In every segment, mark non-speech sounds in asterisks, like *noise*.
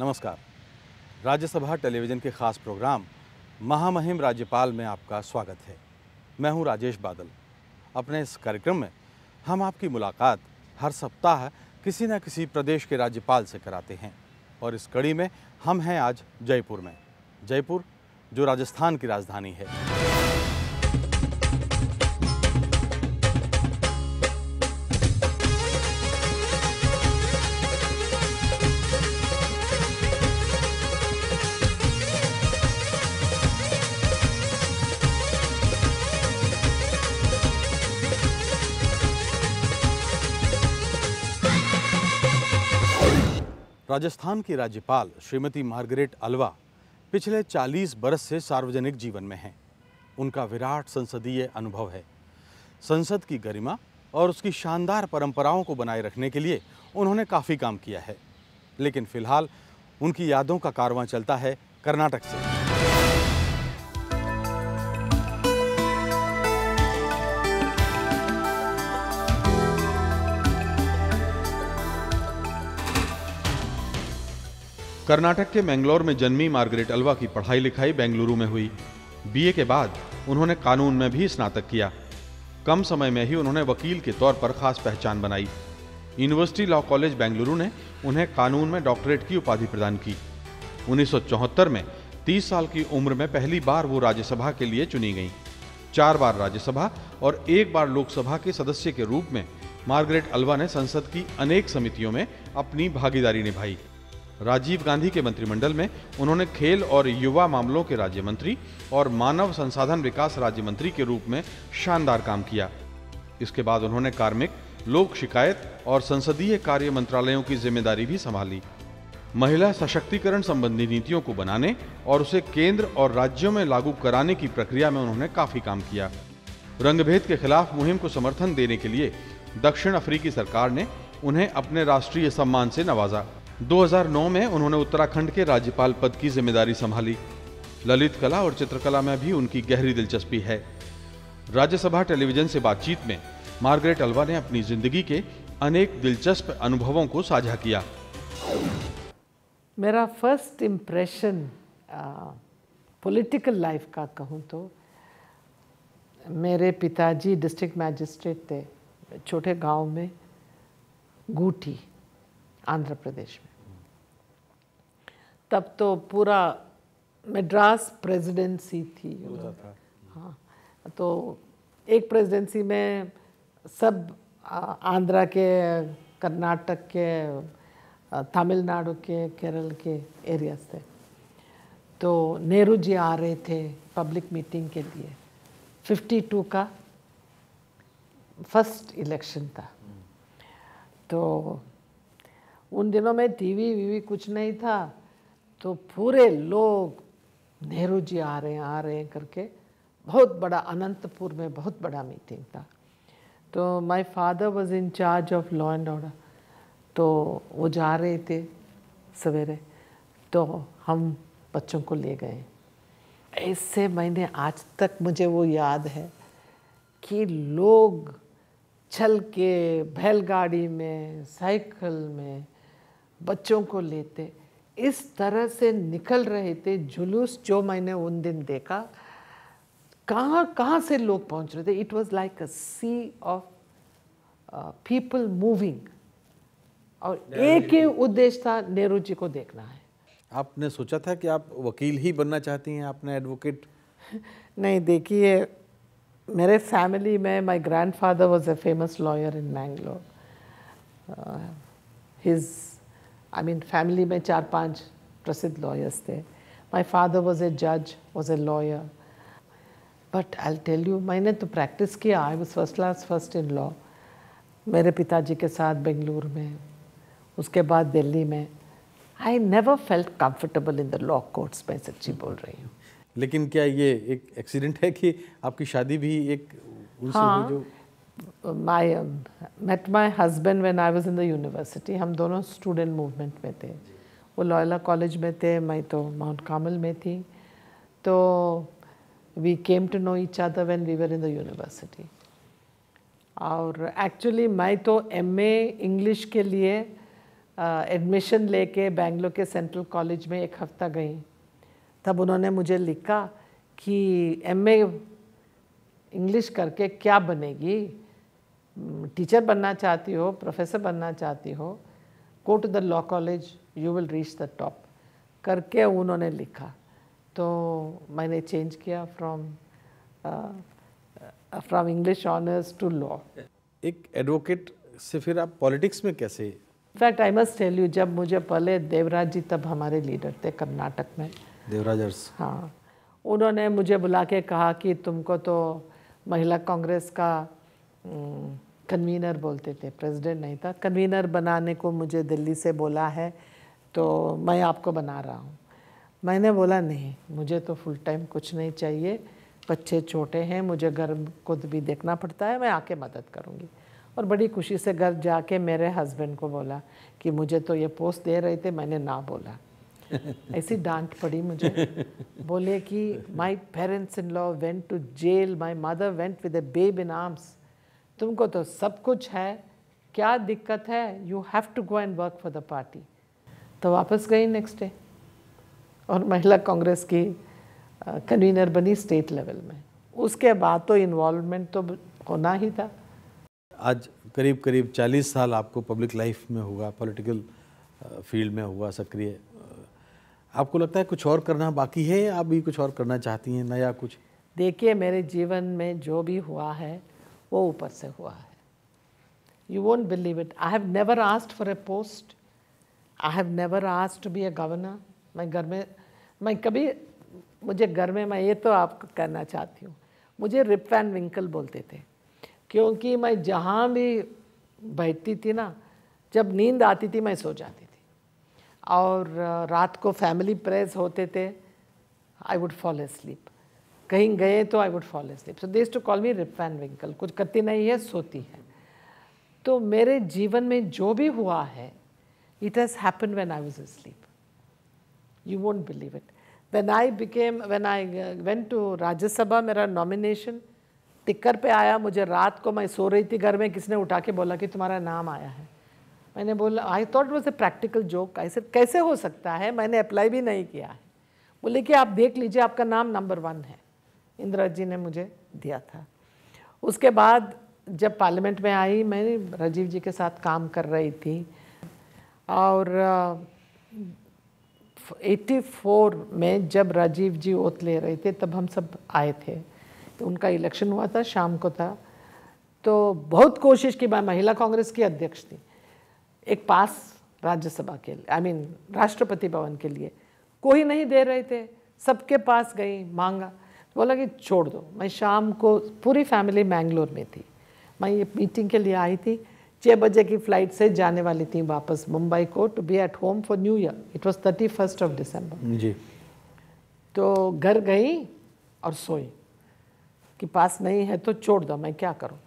नमस्कार राज्यसभा टेलीविज़न के खास प्रोग्राम महामहिम राज्यपाल में आपका स्वागत है मैं हूं राजेश बादल अपने इस कार्यक्रम में हम आपकी मुलाकात हर सप्ताह किसी न किसी प्रदेश के राज्यपाल से कराते हैं और इस कड़ी में हम हैं आज जयपुर में जयपुर जो राजस्थान की राजधानी है राजस्थान की राज्यपाल श्रीमती मार्गरेट अलवा पिछले 40 बरस से सार्वजनिक जीवन में हैं उनका विराट संसदीय अनुभव है संसद की गरिमा और उसकी शानदार परंपराओं को बनाए रखने के लिए उन्होंने काफ़ी काम किया है लेकिन फिलहाल उनकी यादों का कारवां चलता है कर्नाटक से कर्नाटक के मैंगलोर में जन्मी मार्गरेट अल्वा की पढ़ाई लिखाई बेंगलुरु में हुई बीए के बाद उन्होंने कानून में भी स्नातक किया कम समय में ही उन्होंने वकील के तौर पर खास पहचान बनाई यूनिवर्सिटी लॉ कॉलेज बेंगलुरु ने उन्हें कानून में डॉक्टरेट की उपाधि प्रदान की उन्नीस में 30 साल की उम्र में पहली बार वो राज्यसभा के लिए चुनी गईं चार बार राज्यसभा और एक बार लोकसभा के सदस्य के रूप में मार्गरेट अल्वा ने संसद की अनेक समितियों में अपनी भागीदारी निभाई राजीव गांधी के मंत्रिमंडल में उन्होंने खेल और युवा मामलों के राज्य मंत्री और मानव संसाधन विकास राज्य मंत्री के रूप में शानदार काम किया इसके बाद उन्होंने कार्मिक लोक शिकायत और संसदीय कार्य मंत्रालयों की जिम्मेदारी भी संभाली महिला सशक्तिकरण संबंधी नीतियों को बनाने और उसे केंद्र और राज्यों में लागू कराने की प्रक्रिया में उन्होंने काफी काम किया रंगभेद के खिलाफ मुहिम को समर्थन देने के लिए दक्षिण अफ्रीकी सरकार ने उन्हें अपने राष्ट्रीय सम्मान से नवाजा 2009 में उन्होंने उत्तराखंड के राज्यपाल पद की जिम्मेदारी संभाली ललित कला और चित्रकला में भी उनकी गहरी दिलचस्पी है राज्यसभा टेलीविजन से बातचीत में मार्गरेट अल्वा ने अपनी जिंदगी के अनेक दिलचस्प अनुभवों को साझा किया मेरा फर्स्ट इम्प्रेशन पॉलिटिकल लाइफ का कहूँ तो मेरे पिताजी डिस्ट्रिक्ट मैजिस्ट्रेट थे छोटे गांव में गूटी आंध्र प्रदेश में तब तो पूरा मद्रास प्रेसिडेंसी थी हाँ तो एक प्रेसिडेंसी में सब आंध्रा के कर्नाटक के तमिलनाडु के केरल के एरियाज थे तो नेहरू जी आ रहे थे पब्लिक मीटिंग के लिए 52 का फर्स्ट इलेक्शन था हम्म। तो उन दिनों में टीवी वीवी कुछ नहीं था तो पूरे लोग नेहरू जी आ रहे हैं आ रहे हैं करके बहुत बड़ा अनंतपुर में बहुत बड़ा मीटिंग था तो my father was in charge of law and order तो वो जा रहे थे सवेरे तो हम बच्चों को ले गए इससे मैंने आज तक मुझे वो याद है कि लोग चल के बैलगाड़ी में साइकिल में बच्चों को लेते इस तरह से निकल रहे थे जुलूस जो मैंने उन दिन देखा कहाँ कहाँ से लोग पहुँच रहे थे it was like a sea of people moving और एक ही उद्देश्य था नेहरू जी को देखना है आपने सोचा था कि आप वकील ही बनना चाहती हैं आपने एडवोकेट *laughs* नहीं देखिए मेरे फैमिली में my grandfather was a famous lawyer in Mangalore his I mean family में चार पांच प्रसिद्ध लॉयर्स थे. माई फादर वॉज ए जज was a lawyer but I tell you मैंने तो प्रैक्टिस किया. I was first class first in law मेरे पिताजी के साथ बेंगलुरु में उसके बाद दिल्ली में I never felt comfortable in the law courts मैं सच्ची बोल रही हूँ लेकिन क्या ये एक एक्सीडेंट है कि आपकी शादी भी एक उनसे हाँ, जो my um, met my husband when I was in the university हम दोनों student movement में थे वो लॉयला कॉलेज में थे मैं तो माउंट कामल में थी तो we came to know each other when we were in the university और एक्चुअली मैं तो ए इंग्लिश के लिए एडमिशन ले कर बेंगलोर के सेंट्रल कॉलेज में एक हफ्ता गई तब उन्होंने मुझे लिखा कि एम ए इंग्लिश करके क्या बनेगी टीचर बनना चाहती हो प्रोफेसर बनना चाहती हो go to the law college you will reach the top करके उन्होंने लिखा तो मैंने चेंज किया from from English honours to law एक एडवोकेट से फिर आप पॉलिटिक्स में कैसे fact I must tell you जब मुझे पहले देवराज जी तब हमारे लीडर थे कर्नाटक में देवराजर्स हाँ उन्होंने मुझे बुला के कहा कि तुमको तो महिला कांग्रेस का कन्वीनर बोलते थे प्रेसिडेंट नहीं था कन्वीनर बनाने को मुझे दिल्ली से बोला है तो मैं आपको बना रहा हूँ मैंने बोला नहीं मुझे तो फुल टाइम कुछ नहीं चाहिए बच्चे छोटे हैं मुझे घर को भी देखना पड़ता है मैं आके मदद करूँगी और बड़ी खुशी से घर जाके मेरे हस्बैंड को बोला कि मुझे तो ये पोस्ट दे रहे थे मैंने ना बोला *laughs* ऐसी डांट पड़ी मुझे बोले कि my parents in law went to jail my mother went with a babe in arms तुमको तो सब कुछ है क्या दिक्कत है you have to go and work for the party तो वापस गई नेक्स्ट डे और महिला कांग्रेस की कन्वीनर बनी स्टेट लेवल में उसके बाद तो इन्वॉल्वमेंट तो होना ही था आज करीब करीब 40 साल आपको पब्लिक लाइफ में हुआ पॉलिटिकल फील्ड में हुआ सक्रिय आपको लगता है कुछ और करना बाकी है या आप भी कुछ और करना चाहती हैं नया कुछ देखिए मेरे जीवन में जो भी हुआ है वो ऊपर से हुआ है you won't believe it I have never asked for a post I have never asked to be a governor मैं घर में मैं कभी मुझे घर में मैं ये तो आपको कहना चाहती हूँ मुझे रिप वैन विंकल बोलते थे क्योंकि मैं जहाँ भी बैठती थी ना जब नींद आती थी मैं सो जाती थी और रात को फैमिली प्रेस होते थे I would fall asleep कहीं गए तो I would fall sleep so this to call me Rip Van Winkle कुछ करती नहीं है सोती है तो मेरे जीवन में जो भी हुआ है it has happen when I asleep you won't believe it when I became when I went to Rajya Sabha मेरा नॉमिनेशन टिक्कर पे आया मुझे रात को मैं सो रही थी घर में किसने उठा के बोला कि तुम्हारा नाम आया है मैंने बोला I thought was a practical joke sir कैसे हो सकता है मैंने अप्लाई भी नहीं किया है बोले कि आप देख लीजिए आपका नाम नंबर वन है इंदिरा जी ने मुझे दिया था उसके बाद जब पार्लियामेंट में आई मैं राजीव जी के साथ काम कर रही थी और 84 में जब राजीव जी ओत ले रहे थे तब हम सब आए थे तो उनका इलेक्शन हुआ था शाम को था तो बहुत कोशिश की मैं महिला कांग्रेस की अध्यक्ष थी एक पास राज्यसभा के आई मीन राष्ट्रपति भवन के लिए कोई नहीं दे रहे थे सबके पास गई मांगा बोला कि छोड़ दो मैं शाम को पूरी फैमिली मैंगलोर में थी मैं ये मीटिंग के लिए आई थी छः बजे की फ़्लाइट से जाने वाली थी वापस मुंबई को to be at home for new year it was thirty first of December जी तो घर गई और सोई कि पास नहीं है तो छोड़ दो मैं क्या करूँ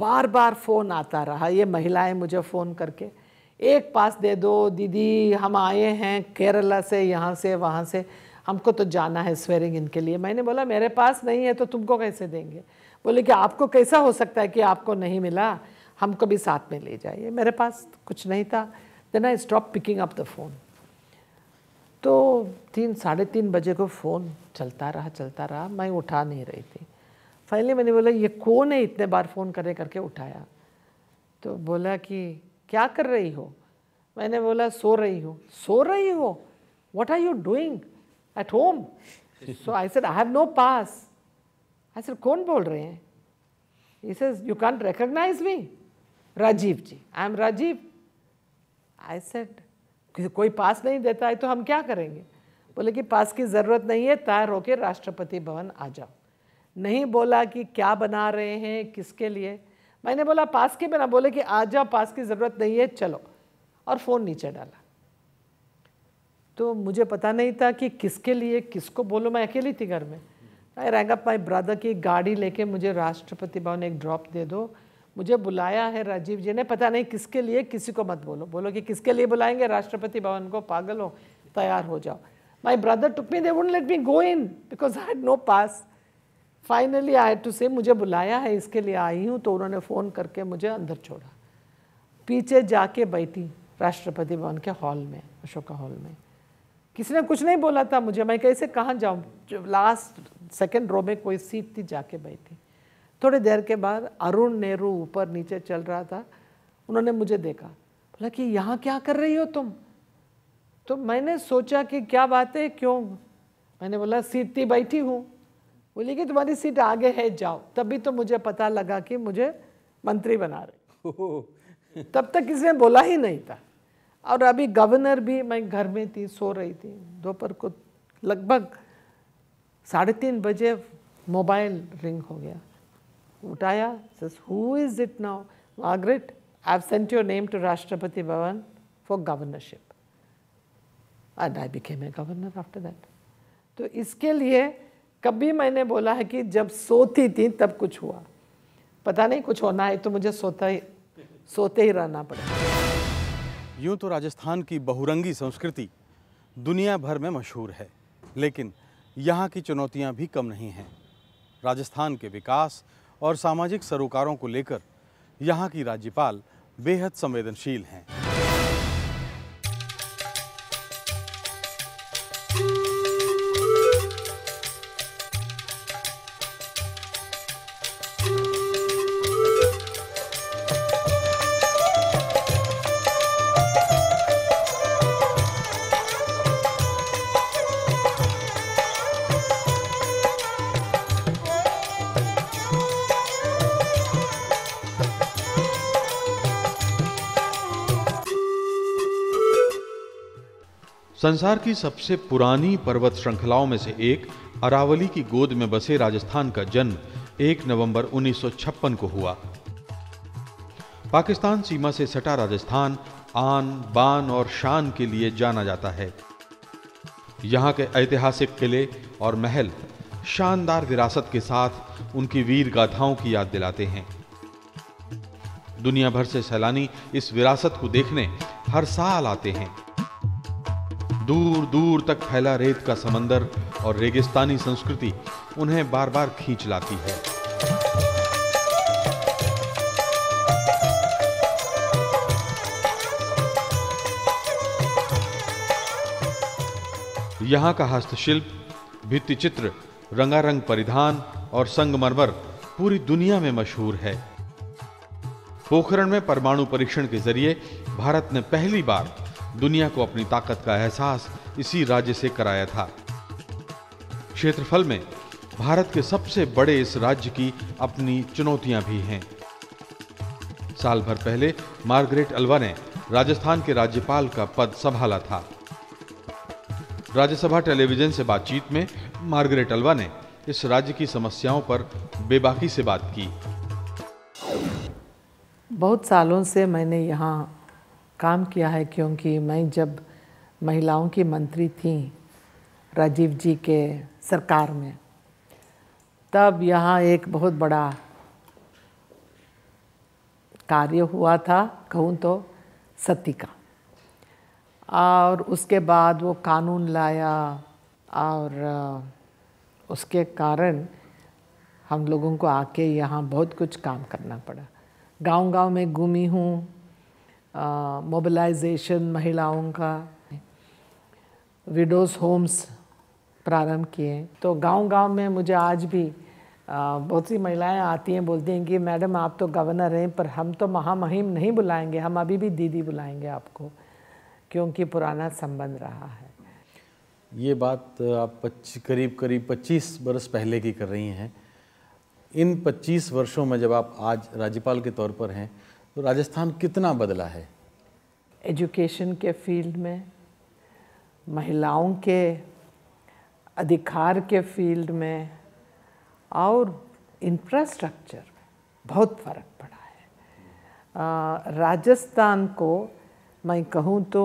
बार बार फ़ोन आता रहा ये महिलाएं मुझे फ़ोन करके एक पास दे दो दीदी हम आए हैं केरला से यहाँ से वहाँ से हमको तो जाना है स्वेरिंग इनके लिए मैंने बोला मेरे पास नहीं है तो तुमको कैसे देंगे बोले कि आपको कैसा हो सकता है कि आपको नहीं मिला हमको भी साथ में ले जाइए मेरे पास कुछ नहीं था then I stop picking up the phone तो तीन साढ़े तीन बजे को फ़ोन चलता रहा चलता रहा मैं उठा नहीं रही थी फाइनली मैंने बोला ये कौन है इतने बार फ़ोन करे करके उठाया तो बोला कि क्या कर रही हो मैंने बोला सो रही हूँ सो रही हो what are you doing at home. so I said, I have no pass. I said, कौन बोल रहे हैं He says, you can't recognize me. Rajiv ji, I am Rajiv. I said, कोई पास नहीं देता है तो हम क्या करेंगे बोले कि पास की ज़रूरत नहीं है तार होके राष्ट्रपति भवन आ जाओ नहीं बोला कि क्या बना रहे हैं किसके लिए मैंने बोला पास के बिना बोले कि आ जाओ पास की ज़रूरत नहीं है चलो और फ़ोन नीचे डाला तो मुझे पता नहीं था कि किसके लिए किसको बोलो मैं अकेली थी घर में I rang up my brother की गाड़ी लेके मुझे राष्ट्रपति भवन एक ड्रॉप दे दो मुझे बुलाया है राजीव जी ने पता नहीं किसके लिए किसी को मत बोलो बोलो कि किसके लिए बुलाएंगे राष्ट्रपति भवन को पागल हो तैयार हो जाओ my brother took me they would let me go in because I had no pass finally I to say मुझे बुलाया है इसके लिए आई हूँ तो उन्होंने फ़ोन करके मुझे अंदर छोड़ा पीछे जाके बैठी राष्ट्रपति भवन के हॉल में अशोका हॉल में किसी ने कुछ नहीं बोला था मुझे मैं कैसे कहाँ जाऊँ लास्ट सेकेंड रो में कोई सीट थी जाके बैठी थोड़ी देर के बाद अरुण नेहरू ऊपर नीचे चल रहा था उन्होंने मुझे देखा बोला कि यहाँ क्या कर रही हो तुम तो मैंने सोचा कि क्या बात है क्यों मैंने बोला सीट थी बैठी हूँ बोली कि तुम्हारी सीट आगे है जाओ तभी तो मुझे पता लगा कि मुझे मंत्री बना रहे तब तक किसी ने बोला ही नहीं था और अभी गवर्नर भी मैं घर में थी सो रही थी दोपहर को लगभग साढ़े तीन बजे मोबाइल रिंग हो गया उठाया सस who is it now Margaret I have sent your name to Rashtrapati Bhavan for governorship and I became a governor after that तो इसके लिए कभी मैंने बोला है कि जब सोती थी तब कुछ हुआ पता नहीं कुछ होना है तो मुझे सोता ही सोते ही रहना पड़ेगा यूँ तो राजस्थान की बहुरंगी संस्कृति दुनिया भर में मशहूर है लेकिन यहाँ की चुनौतियाँ भी कम नहीं हैं राजस्थान के विकास और सामाजिक सरोकारों को लेकर यहाँ की राज्यपाल बेहद संवेदनशील हैं संसार की सबसे पुरानी पर्वत श्रृंखलाओं में से एक अरावली की गोद में बसे राजस्थान का जन्म 1 नवंबर 1956 को हुआ पाकिस्तान सीमा से सटा राजस्थान आन बान और शान के लिए जाना जाता है यहाँ के ऐतिहासिक किले और महल शानदार विरासत के साथ उनकी वीर गाथाओं की याद दिलाते हैं दुनिया भर से सैलानी इस विरासत को देखने हर साल आते हैं दूर दूर तक फैला रेत का समंदर और रेगिस्तानी संस्कृति उन्हें बार बार खींच लाती है यहाँ का हस्तशिल्प भित्तिचित्र रंगारंग परिधान और संगमरमर पूरी दुनिया में मशहूर है पोखरण में परमाणु परीक्षण के जरिए भारत ने पहली बार दुनिया को अपनी ताकत का एहसास इसी राज्य से कराया था क्षेत्रफल में भारत के सबसे बड़े इस राज्य की अपनी चुनौतियां भी हैं साल भर पहले मार्गरेट अल्वा ने राजस्थान के राज्यपाल का पद संभाला था राज्यसभा टेलीविजन से बातचीत में मार्गरेट अल्वा ने इस राज्य की समस्याओं पर बेबाकी से बात की बहुत सालों से मैंने यहाँ काम किया है क्योंकि मैं जब महिलाओं की मंत्री थी राजीव जी के सरकार में तब यहाँ एक बहुत बड़ा कार्य हुआ था कहूँ तो सती का और उसके बाद वो कानून लाया और उसके कारण हम लोगों को आके यहाँ बहुत कुछ काम करना पड़ा गांव-गांव में घूमी हूँ मोबिलाइजेशन महिलाओं का विडोज़ होम्स प्रारंभ किए तो गांव-गांव में मुझे आज भी बहुत सी महिलाएं आती हैं बोलती हैं कि मैडम आप तो गवर्नर हैं पर हम तो महामहिम नहीं बुलाएंगे हम अभी भी दीदी बुलाएंगे आपको क्योंकि पुराना संबंध रहा है ये बात आप पच्ची करीब करीब 25 वर्ष पहले की कर रही हैं इन 25 वर्षों में जब आप आज राज्यपाल के तौर पर हैं तो राजस्थान कितना बदला है एजुकेशन के फील्ड में महिलाओं के अधिकार के फील्ड में और इंफ्रास्ट्रक्चर में बहुत फ़र्क पड़ा है राजस्थान को मैं कहूँ तो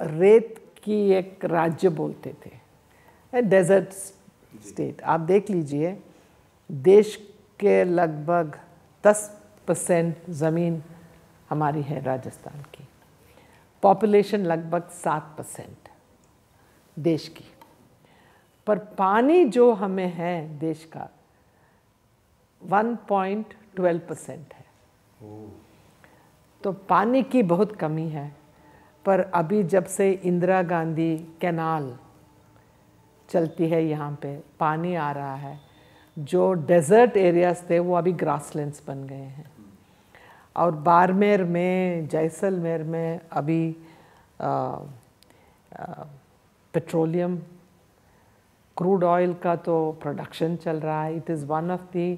रेत की एक राज्य बोलते थे डेजर्ट स्टेट आप देख लीजिए देश के लगभग दस परसेंट ज़मीन हमारी है राजस्थान की पॉपुलेशन लगभग सात परसेंट देश की पर पानी जो हमें है देश का वन पॉइंट ट्वेल्व परसेंट है तो पानी की बहुत कमी है पर अभी जब से इंदिरा गांधी कैनाल चलती है यहाँ पे पानी आ रहा है जो डेजर्ट एरियाज थे वो अभी ग्रासलैंड्स बन गए हैं और बाड़मेर में जैसलमेर में अभी आ, आ, पेट्रोलियम क्रूड ऑयल का तो प्रोडक्शन चल रहा है it is one of the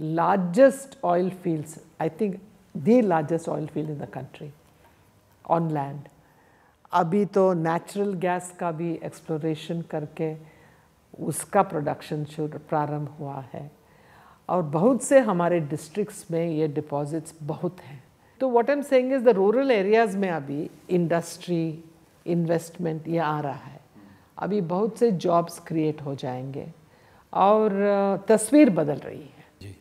largest oil fields I think the largest oil field in the country on land अभी तो नेचुरल गैस का भी एक्सप्लोरेशन करके उसका प्रोडक्शन शुरू प्रारंभ हुआ है और बहुत से हमारे डिस्ट्रिक्ट्स में ये डिपॉजिट्स बहुत हैं तो what am saying is the rural areas में अभी इंडस्ट्री इन्वेस्टमेंट ये आ रहा है अभी बहुत से जॉब्स क्रिएट हो जाएंगे और तस्वीर बदल रही है जी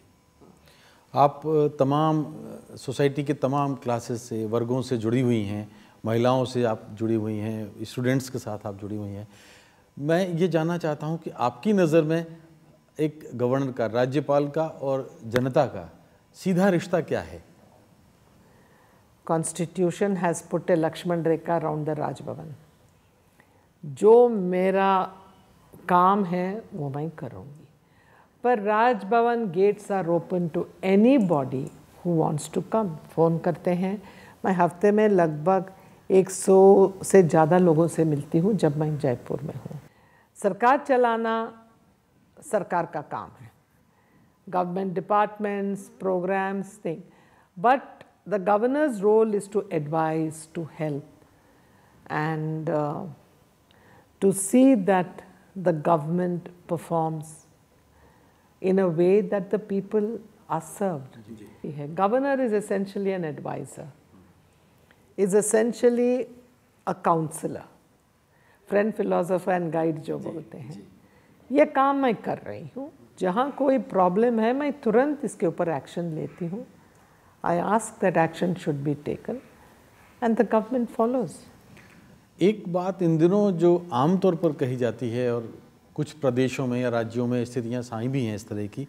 आप तमाम सोसाइटी के तमाम क्लासेस से वर्गों से जुड़ी हुई हैं महिलाओं से आप जुड़ी हुई हैं स्टूडेंट्स के साथ आप जुड़ी हुई हैं मैं ये जानना चाहता हूँ कि आपकी नज़र में एक गवर्नर का राज्यपाल का और जनता का सीधा रिश्ता क्या है constitution has put a Lakshman rekha round the Raj Bhavan जो मेरा काम है वो मैं करूँगी पर Raj Bhavan gates are open to anybody who wants to come phone करते हैं मैं हफ्ते में लगभग 100 से ज़्यादा लोगों से मिलती हूँ जब मैं जयपुर में हूँ सरकार चलाना सरकार का काम है government departments programmes thing but the governor's role is to advise to help and to see that the government performs in a way that the people are served है governor is essentially an adviser is essentially a counsellor friend philosopher and guide जो बोलते हैं ये काम मैं कर रही हूँ जहाँ कोई प्रॉब्लम है मैं तुरंत इसके ऊपर एक्शन लेती हूँ I ask that action should be taken and the government follows एक बात इन दिनों जो आमतौर पर कही जाती है और कुछ प्रदेशों में या राज्यों में स्थितियाँ साई भी हैं इस तरह की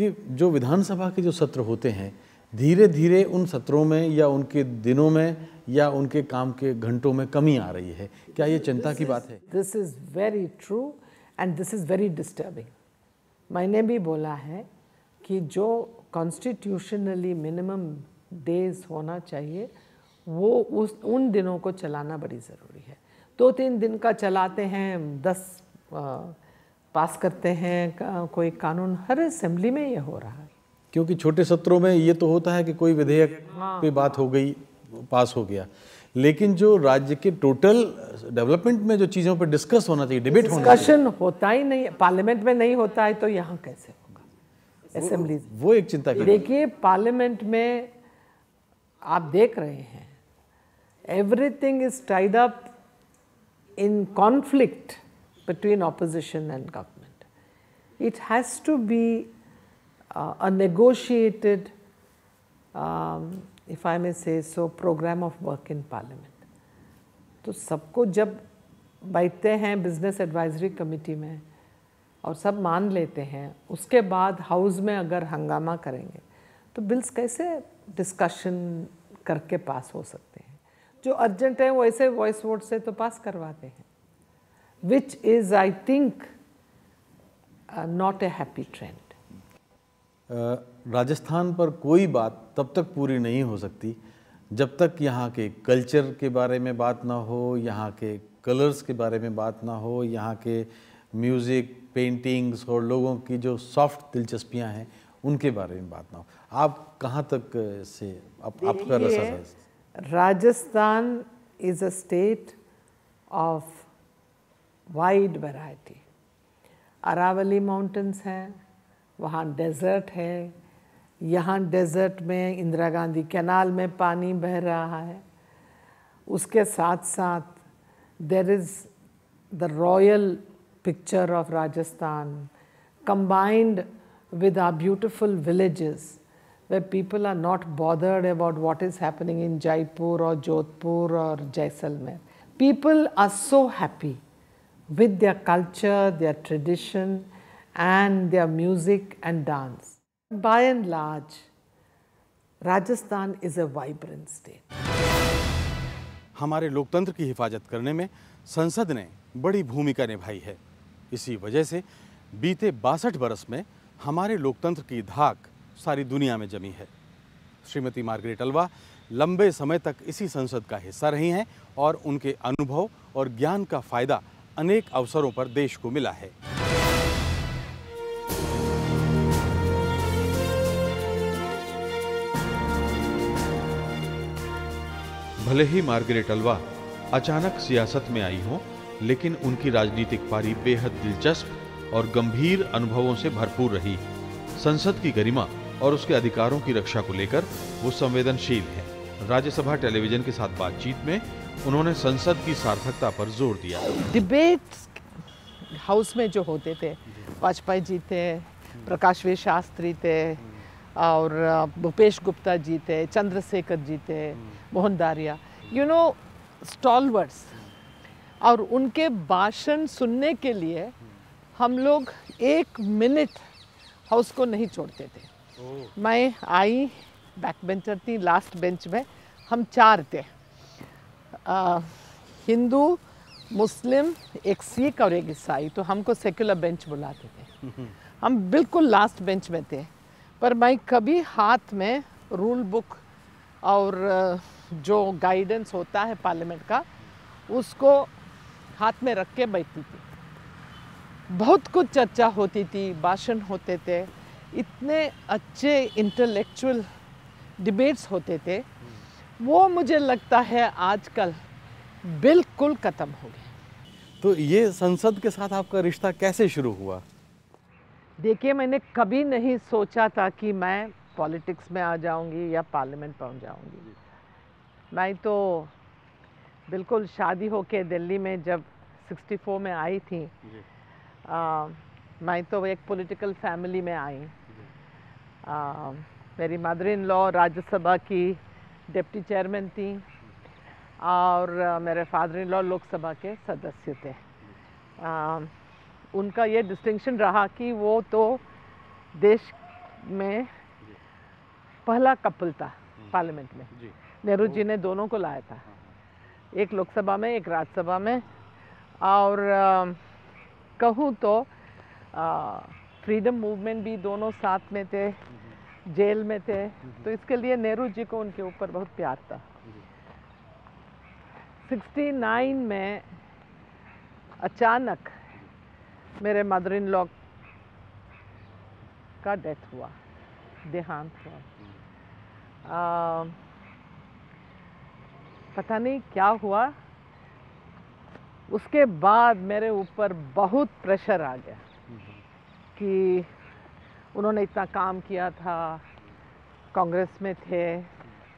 कि जो विधानसभा के जो सत्र होते हैं धीरे धीरे उन सत्रों में या उनके दिनों में या उनके काम के घंटों में कमी आ रही है क्या ये चिंता की बात है this is very true and this is very disturbing मैंने भी बोला है कि जो कॉन्स्टिट्यूशनली मिनिमम डेज होना चाहिए वो उस उन दिनों को चलाना बड़ी ज़रूरी है दो तीन दिन का चलाते हैं दस आ, पास करते हैं का, कोई कानून हर असेंबली में ये हो रहा है क्योंकि छोटे सत्रों में ये तो होता है कि कोई विधेयक हाँ, कोई बात हो गई पास हो गया लेकिन जो राज्य के टोटल डेवलपमेंट में जो चीज़ों पर डिस्कस होना चाहिए डिबेट होना डिस्कशन होता ही नहीं पार्लियामेंट में नहीं होता है तो यहाँ कैसे होगा असेंबली वो एक चिंता देखिए पार्लियामेंट में आप देख रहे हैं everything is tied up in conflict between opposition and government it has to be uh, if I may say so program of work in parliament तो सबको जब बैठते हैं बिजनेस एडवाइजरी कमेटी में और सब मान लेते हैं उसके बाद हाउस में अगर हंगामा करेंगे तो बिल्स कैसे डिस्कशन करके पास हो सकते हैं जो अर्जेंट है वो ऐसे वॉइस वोट से तो पास करवाते हैं which is I think not a happy trend Rajasthan पर कोई बात तब तक पूरी नहीं हो सकती जब तक यहाँ के कल्चर के बारे में बात ना हो यहाँ के कलर्स के बारे में बात ना हो यहाँ के म्यूज़िक पेंटिंग्स और लोगों की जो सॉफ्ट दिलचस्पियाँ हैं उनके बारे में बात ना हो आप कहाँ तक से आप, आपका है Rajasthan is a state of wide variety Aravalli mountains हैं वहाँ डेजर्ट है यहाँ डेजर्ट में इंदिरा गांधी कैनाल में पानी बह रहा है उसके साथ साथ there is the royal picture of Rajasthan combined with a beautiful village where people are not bothered about what is happening in Jaipur और जोधपुर और Jaisalmer people are so happy with their culture their tradition and their music and dance By and large, Rajasthan is a vibrant state. हमारे लोकतंत्र की हिफाजत करने में संसद ने बड़ी भूमिका निभाई है इसी वजह से बीते बासठ बरस में हमारे लोकतंत्र की धाक सारी दुनिया में जमी है श्रीमती मार्गरेट अलवा लंबे समय तक इसी संसद का हिस्सा रही हैं और उनके अनुभव और ज्ञान का फायदा अनेक अवसरों पर देश को मिला है भले ही मार्गरेट अलवा अचानक सियासत में आई हों लेकिन उनकी राजनीतिक पारी बेहद दिलचस्प और गंभीर अनुभवों से भरपूर रही संसद की गरिमा और उसके अधिकारों की रक्षा को लेकर वो संवेदनशील हैं राज्यसभा टेलीविजन के साथ बातचीत में उन्होंने संसद की सार्थकता पर जोर दिया डिबेट हाउस में जो होते थे वाजपेयी जी थे प्रकाश वे शास्त्री थे और भूपेश गुप्ता जी थे चंद्रशेखर जी थे हम्म। Mohan Dharia you know stalwarts और उनके भाषण सुनने के लिए हम्म। हम लोग एक मिनट हाउस को नहीं छोड़ते थे मैं आई बैक बेंचर थी लास्ट बेंच में हम चार थे हिंदू मुस्लिम एक सिख और एक ईसाई तो हमको सेक्युलर बेंच बुलाते थे हम्म। हम बिल्कुल लास्ट बेंच में थे पर मैं कभी हाथ में रूल बुक और जो गाइडेंस होता है पार्लियामेंट का उसको हाथ में रख के बैठती थी बहुत कुछ चर्चा होती थी भाषण होते थे इतने अच्छे इंटेलेक्चुअल डिबेट्स होते थे वो मुझे लगता है आजकल बिल्कुल ख़त्म हो गए तो ये संसद के साथ आपका रिश्ता कैसे शुरू हुआ देखिए मैंने कभी नहीं सोचा था कि मैं पॉलिटिक्स में आ जाऊंगी या पार्लियामेंट पहुंच जाऊंगी मैं तो बिल्कुल शादी होके दिल्ली में जब 64 में आई थी आ, मैं तो एक पॉलिटिकल फैमिली में आई मेरी मदर इन लॉ राज्यसभा की डिप्टी चेयरमैन थी और मेरे फादर इन लॉ लोकसभा के सदस्य थे आ, उनका ये डिस्टिंक्शन रहा कि वो तो देश में पहला कपल था पार्लियामेंट हम्म। में नेहरू जी ने दोनों को लाया था हाँ, हाँ। एक लोकसभा में एक राज्यसभा में और कहूँ तो फ्रीडम मूवमेंट भी दोनों साथ में थे हम्म। जेल में थे हम्म। तो इसके लिए नेहरू जी को उनके ऊपर बहुत प्यार था 69 में अचानक मेरे मदर इन लॉ का डेथ हुआ देहांत हुआ आ, हम्म। पता नहीं क्या हुआ उसके बाद मेरे ऊपर बहुत प्रेशर आ गया हम्म। कि उन्होंने इतना काम किया था कांग्रेस में थे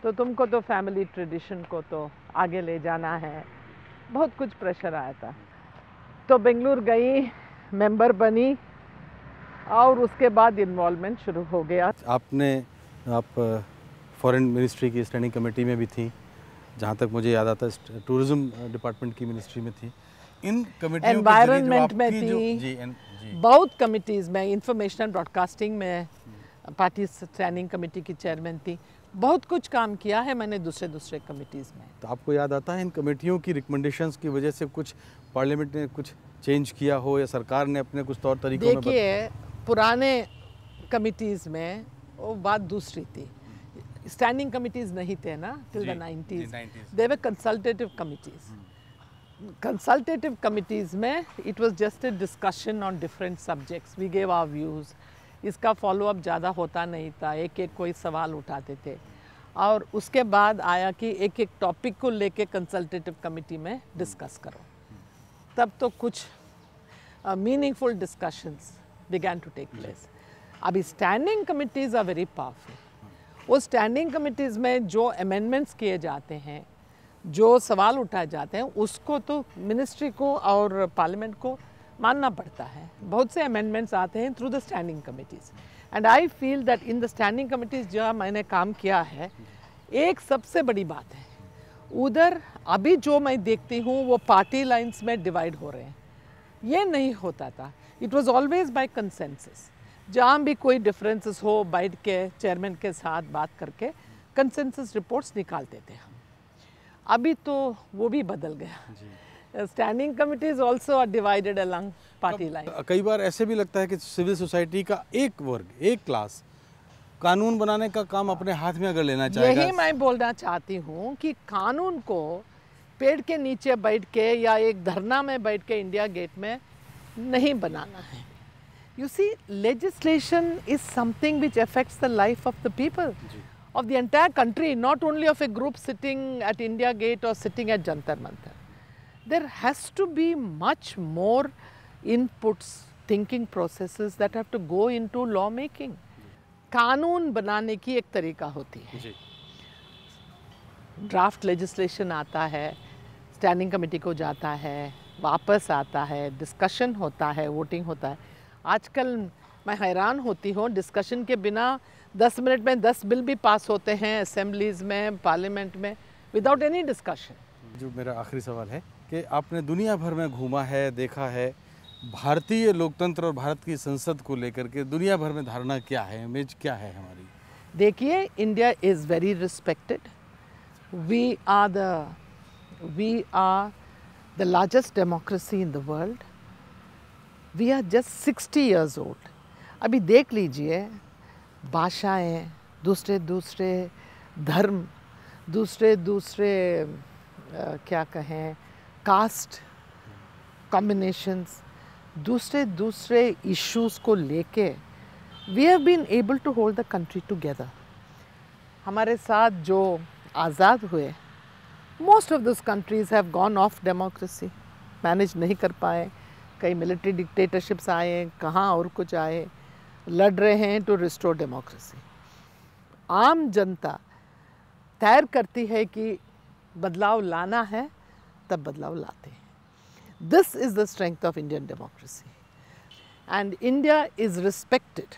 तो तुमको तो फैमिली ट्रेडिशन को तो आगे ले जाना है बहुत कुछ प्रेशर आया था तो बेंगलुरु गई मेंबर बनी और उसके बाद इन्वॉल्वमेंट शुरू हो गया आपने आप फॉरेन मिनिस्ट्री की स्टैंडिंग कमेटी में भी थी जहाँ तक मुझे याद आता है टूरिज्म डिपार्टमेंट की मिनिस्ट्री में थी इन एनवायरमेंट में थी जी, जी। बहुत कमिटीज़ में इंफॉर्मेशन एंड ब्रॉडकास्टिंग में पार्टी स्टैंडिंग कमेटी की चेयरमैन थी बहुत कुछ काम किया है मैंने दूसरे दूसरे कमिटीज में तो आपको याद आता है इन कमेटियों की रिकमेंडेशंस की वजह से कुछ पार्लियामेंट ने कुछ चेंज किया हो या सरकार ने अपने कुछ तौर तरीकों में देखिए पुराने कमिटीज़ में वो बात दूसरी थी स्टैंडिंग कमिटीज़ नहीं थे ना till the nineties they consultative committees में it was just a discussion on different subjects we gave our views इसका फॉलोअप ज़्यादा होता नहीं था एक एक कोई सवाल उठाते थे और उसके बाद आया कि एक एक टॉपिक को लेके कंसल्टेटिव कमेटी में डिस्कस करो तब तो कुछ meaningful discussions began to take place अभी standing committees are very powerful वो स्टैंडिंग कमिटीज़ में जो अमेंडमेंट्स किए जाते हैं जो सवाल उठाए जाते हैं उसको तो मिनिस्ट्री को और पार्लियामेंट को मानना पड़ता है बहुत से अमेंडमेंट्स आते हैं through the standing committees and I feel that in the standing committees जो मैंने काम किया है एक सबसे बड़ी बात है उधर अभी जो मैं देखती हूँ वो पार्टी लाइंस में डिवाइड हो रहे हैं ये नहीं होता था it was always by consensus जहाँ भी कोई डिफरेंसेस हो बैठ के चेयरमैन के साथ बात करके कंसेंसस रिपोर्ट्स निकालते थे हम अभी तो वो भी बदल गया standing committees also are divided along party line कई बार ऐसे भी लगता है कि सिविल सोसाइटी का एक वर्ग एक क्लास कानून बनाने का काम अपने हाथ में अगर लेना चाहिए यही मैं बोलना चाहती हूँ कि कानून को पेड़ के नीचे बैठ के या एक धरना में बैठ के इंडिया गेट में नहीं बनाना है you see legislation is something which affects the life of the people of the entire country not only of a group sitting at India Gate और sitting at Jantar Mantar there has to be much more inputs thinking process that have to go in to law making कानून बनाने की एक तरीका होती है draft legislation आता है स्टैंडिंग कमेटी को जाता है वापस आता है डिस्कशन होता है वोटिंग होता है आजकल मैं हैरान होती हूँ डिस्कशन के बिना दस मिनट में दस बिल भी पास होते हैं असम्बलीज में पार्लियामेंट में विदाउट एनी डिस्कशन जो मेरा आखिरी सवाल है कि आपने दुनिया भर में घूमा है देखा है भारतीय लोकतंत्र और भारत की संसद को लेकर के दुनिया भर में धारणा क्या है इमेज क्या है हमारी देखिए India is very respected we are the we are the largest democracy in the world we are just sixty years old अभी देख लीजिए भाषाएं दूसरे दूसरे धर्म दूसरे दूसरे आ, क्या कहें कास्ट कॉम्बिनेशंस दूसरे दूसरे इश्यूज को लेके we have been able to hold the country together हमारे साथ जो आज़ाद हुए most of this countries have gone of democracy manage नहीं कर पाए कई मिलिट्री डिक्टेटरशिप्स आए कहाँ और कुछ आए लड़ रहे हैं टू रिस्टोर डेमोक्रेसी आम जनता तैर करती है कि बदलाव लाना है तब बदलाव लाते हैं This is the strength of Indian democracy. And India is respected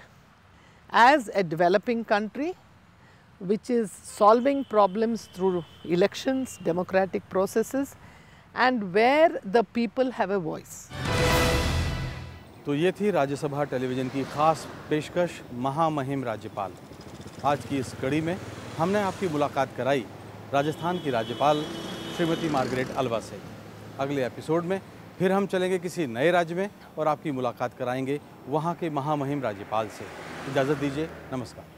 as a developing country which is solving problems through elections, democratic processes and where the people have a voice. तो ये थी राज्यसभा टेलीविज़न की खास पेशकश महामहिम राज्यपाल आज की इस कड़ी में हमने आपकी मुलाकात कराई राजस्थान की राज्यपाल श्रीमती मार्गरेट अलवा से अगले एपिसोड में फिर हम चलेंगे किसी नए राज्य में और आपकी मुलाकात कराएंगे वहाँ के महामहिम राज्यपाल से इजाज़त दीजिए नमस्कार